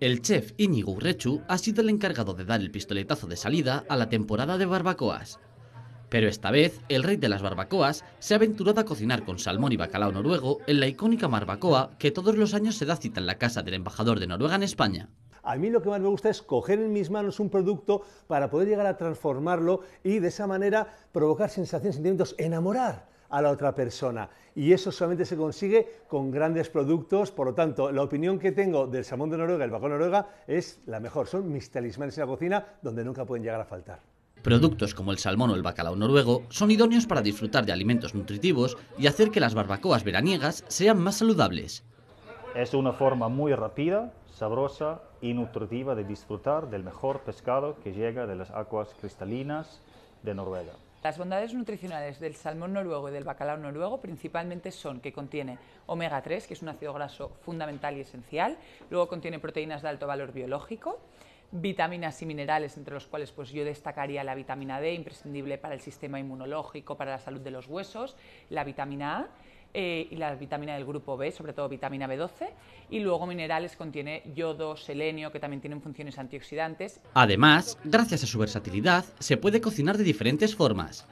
El chef Íñigo Urrechu ha sido el encargado de dar el pistoletazo de salida a la temporada de barbacoas. Pero esta vez, el rey de las barbacoas se ha aventurado a cocinar con salmón y bacalao noruego en la icónica barbacoa que todos los años se da cita en la casa del embajador de Noruega en España. A mí lo que más me gusta es coger en mis manos un producto para poder llegar a transformarlo y de esa manera provocar sensaciones, sentimientos, enamorar a la otra persona. Y eso solamente se consigue con grandes productos, por lo tanto, la opinión que tengo del salmón de Noruega, el bacalao Noruega, es la mejor. Son mis talismanes en la cocina donde nunca pueden llegar a faltar. Productos como el salmón o el bacalao noruego son idóneos para disfrutar de alimentos nutritivos y hacer que las barbacoas veraniegas sean más saludables. Es una forma muy rápida, sabrosa y nutritiva de disfrutar del mejor pescado que llega de las aguas cristalinas de Noruega. Las bondades nutricionales del salmón noruego y del bacalao noruego principalmente son que contiene omega 3, que es un ácido graso fundamental y esencial, luego contiene proteínas de alto valor biológico, vitaminas y minerales, entre los cuales pues, yo destacaría la vitamina D, imprescindible para el sistema inmunológico, para la salud de los huesos, la vitamina A, eh, y la vitamina del grupo B, sobre todo vitamina B12, y luego minerales contiene yodo, selenio, que también tienen funciones antioxidantes. Además, gracias a su versatilidad, se puede cocinar de diferentes formas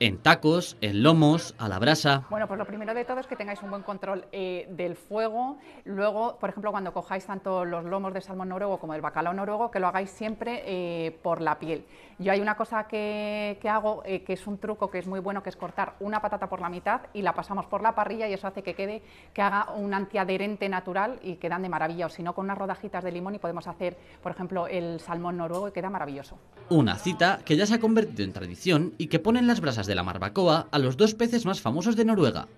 en tacos, en lomos, a la brasa. Bueno, pues lo primero de todo es que tengáis un buen control eh, del fuego. Luego, por ejemplo, cuando cojáis tanto los lomos de salmón noruego como del bacalao noruego, que lo hagáis siempre eh, por la piel. Yo hay una cosa que, hago, eh, que es un truco que es muy bueno, que es cortar una patata por la mitad y la pasamos por la parrilla y eso hace que quede, que haga un antiadherente natural y quedan de maravilla. O si no, con unas rodajitas de limón y podemos hacer, por ejemplo, el salmón noruego y queda maravilloso. Una cita que ya se ha convertido en tradición y que ponen las brasas de la marbacoa, a los dos peces más famosos de Noruega,